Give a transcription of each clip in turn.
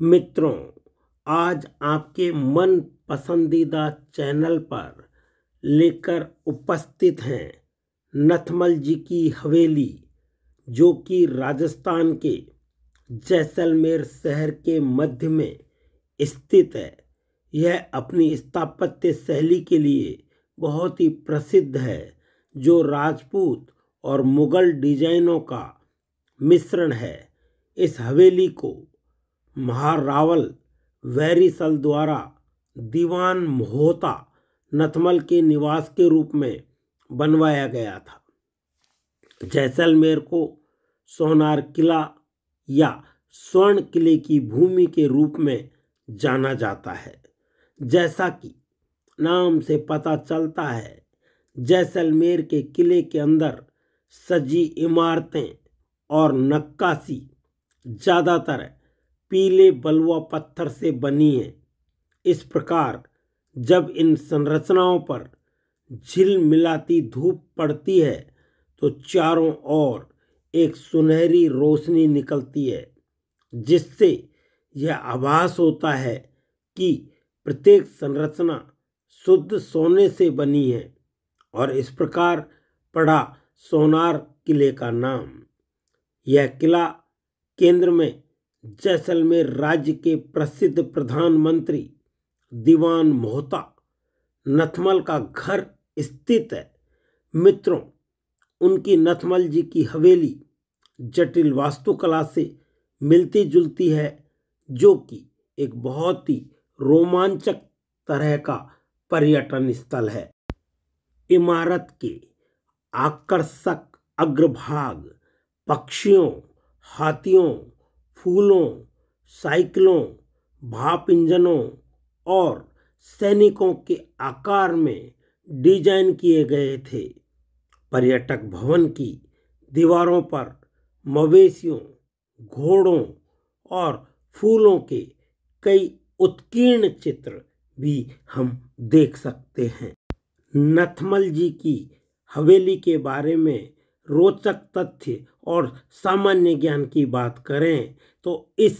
मित्रों आज आपके मन पसंदीदा चैनल पर लेकर उपस्थित हैं नथमल जी की हवेली जो कि राजस्थान के जैसलमेर शहर के मध्य में स्थित है यह अपनी स्थापत्य शैली के लिए बहुत ही प्रसिद्ध है जो राजपूत और मुगल डिजाइनों का मिश्रण है इस हवेली को महारावल वैरीसल द्वारा दीवान मोहता नथमल के निवास के रूप में बनवाया गया था जैसलमेर को सोनार किला या स्वर्ण किले की भूमि के रूप में जाना जाता है जैसा कि नाम से पता चलता है जैसलमेर के किले के अंदर सजी इमारतें और नक्काशी ज़्यादातर पीले बलुआ पत्थर से बनी है इस प्रकार जब इन संरचनाओं पर मिलाती धूप पड़ती है तो चारों ओर एक सुनहरी रोशनी निकलती है जिससे यह आभास होता है कि प्रत्येक संरचना शुद्ध सोने से बनी है और इस प्रकार पड़ा सोनार किले का नाम यह किला केंद्र में जैसलमेर राज्य के प्रसिद्ध प्रधानमंत्री दीवान मोहता नथमल का घर स्थित है मित्रों उनकी नथमल जी की हवेली जटिल वास्तुकला से मिलती जुलती है जो कि एक बहुत ही रोमांचक तरह का पर्यटन स्थल है इमारत के आकर्षक अग्रभाग पक्षियों हाथियों फूलों साइकिलों भाप इंजनों और सैनिकों के आकार में डिजाइन किए गए थे पर्यटक भवन की दीवारों पर मवेशियों घोड़ों और फूलों के कई उत्कीर्ण चित्र भी हम देख सकते हैं नथमल जी की हवेली के बारे में रोचक तथ्य और सामान्य ज्ञान की बात करें तो इस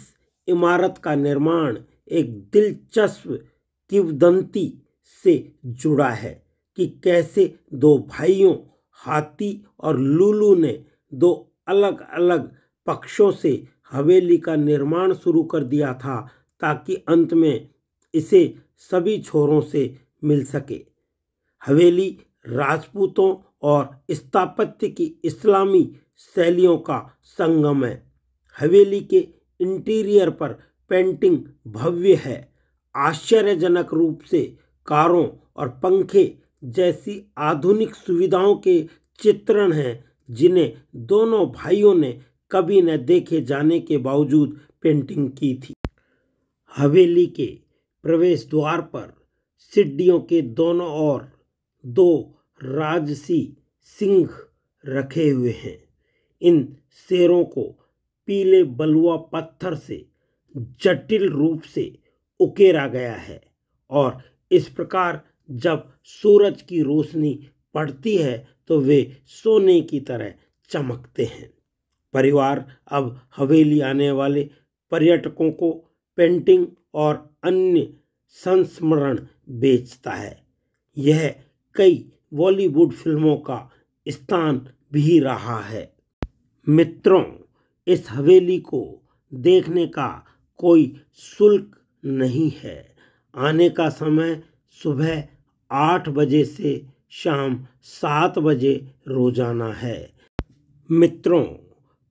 इमारत का निर्माण एक दिलचस्प किवदंती से जुड़ा है कि कैसे दो भाइयों हाथी और लूलू ने दो अलग अलग पक्षों से हवेली का निर्माण शुरू कर दिया था ताकि अंत में इसे सभी छोरों से मिल सके हवेली राजपूतों और स्थापत्य की इस्लामी शैलियों का संगम है हवेली के इंटीरियर पर पेंटिंग भव्य है आश्चर्यजनक रूप से कारों और पंखे जैसी आधुनिक सुविधाओं के चित्रण हैं जिन्हें दोनों भाइयों ने कभी न देखे जाने के बावजूद पेंटिंग की थी हवेली के प्रवेश द्वार पर सिड्डियों के दोनों ओर दो राजसी सिंह रखे हुए हैं इन शेरों को पीले बलुआ पत्थर से जटिल रूप से उकेरा गया है और इस प्रकार जब सूरज की रोशनी पड़ती है तो वे सोने की तरह चमकते हैं परिवार अब हवेली आने वाले पर्यटकों को पेंटिंग और अन्य संस्मरण बेचता है यह कई बॉलीवुड फिल्मों का स्थान भी रहा है मित्रों इस हवेली को देखने का कोई शुल्क नहीं है आने का समय सुबह आठ बजे से शाम सात बजे रोजाना है मित्रों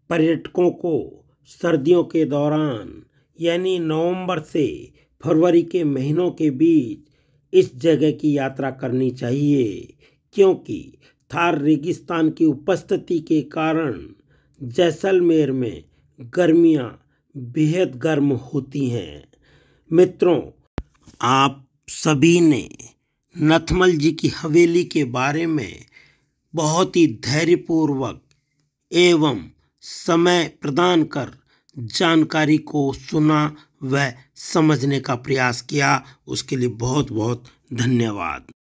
पर्यटकों को सर्दियों के दौरान यानी नवंबर से फरवरी के महीनों के बीच इस जगह की यात्रा करनी चाहिए क्योंकि थार रेगिस्तान की उपस्थिति के कारण जैसलमेर में गर्मियाँ बेहद गर्म होती हैं मित्रों आप सभी ने नथमल जी की हवेली के बारे में बहुत ही धैर्यपूर्वक एवं समय प्रदान कर जानकारी को सुना व समझने का प्रयास किया उसके लिए बहुत बहुत धन्यवाद